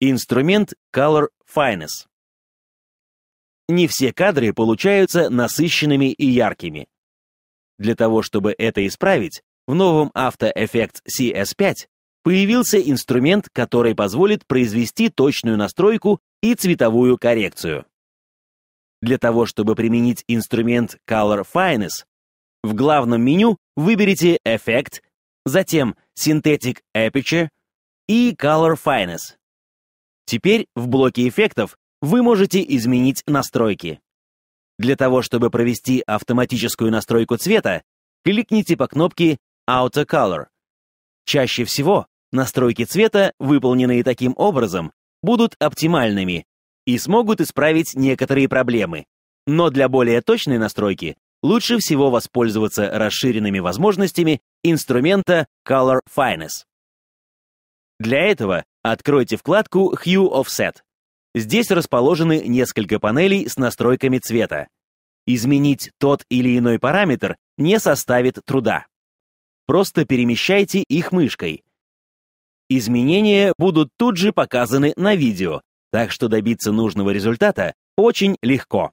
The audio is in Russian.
Инструмент Color Fineness. Не все кадры получаются насыщенными и яркими. Для того, чтобы это исправить, в новом After Effects CS5 появился инструмент, который позволит произвести точную настройку и цветовую коррекцию. Для того, чтобы применить инструмент Color Fineness, в главном меню выберите «Эффект», затем «Synthetic Aperture» и «Color Fineness. Теперь в блоке эффектов вы можете изменить настройки. Для того, чтобы провести автоматическую настройку цвета, кликните по кнопке Auto Color. Чаще всего настройки цвета, выполненные таким образом, будут оптимальными и смогут исправить некоторые проблемы. Но для более точной настройки лучше всего воспользоваться расширенными возможностями инструмента Color Finesse. Для этого откройте вкладку Hue Offset. Здесь расположены несколько панелей с настройками цвета. Изменить тот или иной параметр не составит труда. Просто перемещайте их мышкой. Изменения будут тут же показаны на видео, так что добиться нужного результата очень легко.